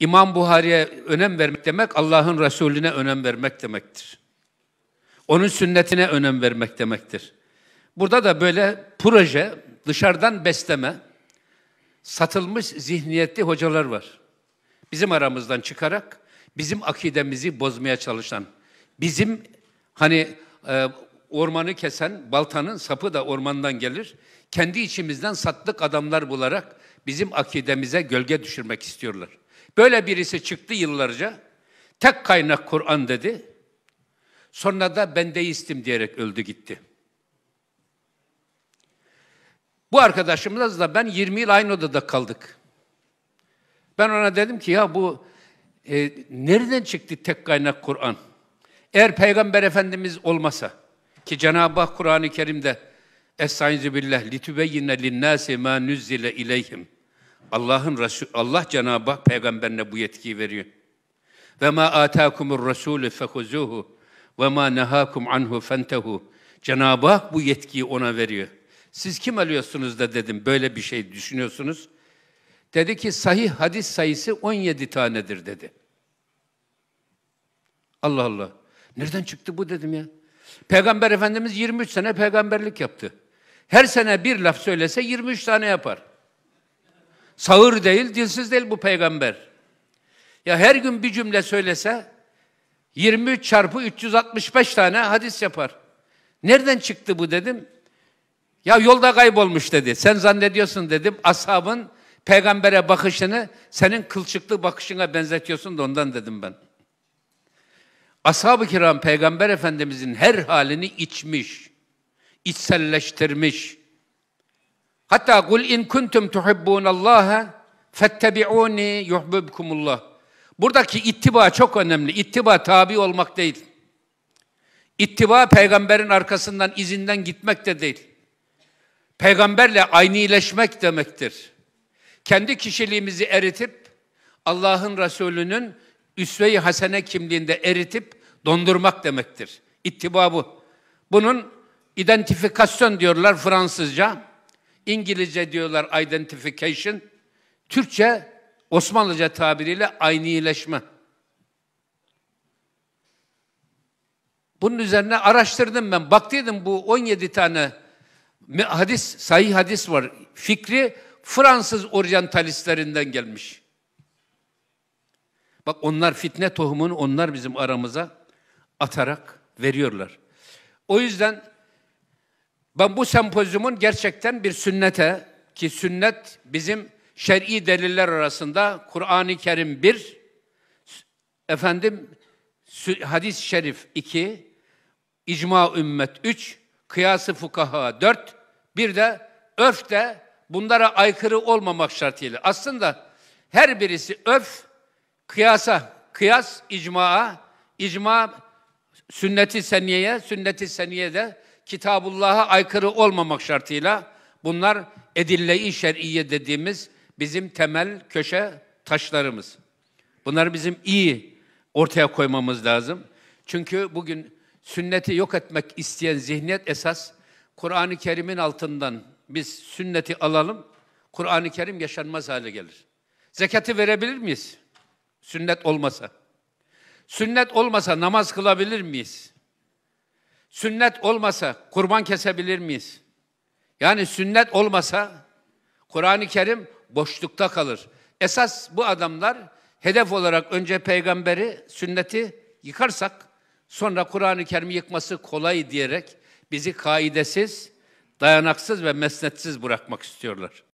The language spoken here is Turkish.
İmam Buhari'ye önem vermek demek Allah'ın Resulüne önem vermek demektir. Onun sünnetine önem vermek demektir. Burada da böyle proje, dışarıdan besleme, satılmış zihniyetli hocalar var. Bizim aramızdan çıkarak bizim akidemizi bozmaya çalışan, bizim hani e, ormanı kesen baltanın sapı da ormandan gelir. Kendi içimizden satlık adamlar bularak bizim akidemize gölge düşürmek istiyorlar. Böyle birisi çıktı yıllarca. Tek kaynak Kur'an dedi. Sonra da ben deistim diyerek öldü gitti. Bu arkadaşımızla ben 20 yıl aynı odada kaldık. Ben ona dedim ki ya bu e, nereden çıktı tek kaynak Kur'an? Eğer Peygamber Efendimiz olmasa ki Cenab-ı Hak Kur'an-ı Kerim'de Es-Sainzu billah litübeyyine linnâsi mâ nüzzile ileyhim Allah'ın Resul Allah Cenabı ı Hak peygamberine bu yetkiyi veriyor. Ve ma atakumur rasulü fehuzuhu ve ma nehakum anhu fentehu. Cenabı Hak bu yetkiyi ona veriyor. Siz kim alıyorsunuz da dedim böyle bir şey düşünüyorsunuz. Dedi ki sahih hadis sayısı 17 tanedir dedi. Allah Allah. Nereden çıktı bu dedim ya. Peygamber Efendimiz 23 sene peygamberlik yaptı. Her sene bir laf söylese 23 tane yapar. Sağır değil, dilsiz değil bu peygamber. Ya her gün bir cümle söylese 23 çarpı 365 tane hadis yapar. Nereden çıktı bu dedim. Ya yolda kaybolmuş dedi. Sen zannediyorsun dedim. Ashabın peygambere bakışını senin kılçıklı bakışına benzetiyorsun da ondan dedim ben. Ashab-ı kiram peygamber efendimizin her halini içmiş, içselleştirmiş. Hatta kul in kuntum tuhibbunallaha fettebi'uni yuhibbukumullah. Buradaki ittiba çok önemli. İttiba tabi olmak değil. İttiba peygamberin arkasından izinden gitmek de değil. Peygamberle aynileşmek demektir. Kendi kişiliğimizi eritip Allah'ın Resulü'nün üsve-i hasene kimliğinde eritip dondurmak demektir. İttiba bu. Bunun identifikasyon diyorlar Fransızca. İngilizce diyorlar identification. Türkçe Osmanlıca tabiriyle aynileşme. Bunun üzerine araştırdım ben. Baktıydım bu 17 tane hadis, sahih hadis var. Fikri Fransız oryantalistlerinden gelmiş. Bak onlar fitne tohumunu onlar bizim aramıza atarak veriyorlar. O yüzden ben bu sempozyumun gerçekten bir sünnete ki sünnet bizim şer'i deliller arasında Kur'an-ı Kerim 1, efendim hadis-i şerif iki, icma ümmet üç, kıyası fukaha dört, bir de öf de bunlara aykırı olmamak şartıyla. Aslında her birisi öf, kıyasa, kıyas icmaa, icma sünneti seniyeye, sünneti seniyede Kitabullah'a aykırı olmamak şartıyla bunlar edille-i şer'iye dediğimiz bizim temel köşe taşlarımız. Bunları bizim iyi ortaya koymamız lazım. Çünkü bugün sünneti yok etmek isteyen zihniyet esas Kur'an-ı Kerim'in altından biz sünneti alalım, Kur'an-ı Kerim yaşanmaz hale gelir. Zekatı verebilir miyiz? Sünnet olmasa. Sünnet olmasa namaz kılabilir miyiz? Sünnet olmasa kurban kesebilir miyiz? Yani sünnet olmasa Kur'an-ı Kerim boşlukta kalır. Esas bu adamlar hedef olarak önce peygamberi, sünneti yıkarsak sonra Kur'an-ı Kerim'i yıkması kolay diyerek bizi kaidesiz, dayanaksız ve mesnetsiz bırakmak istiyorlar.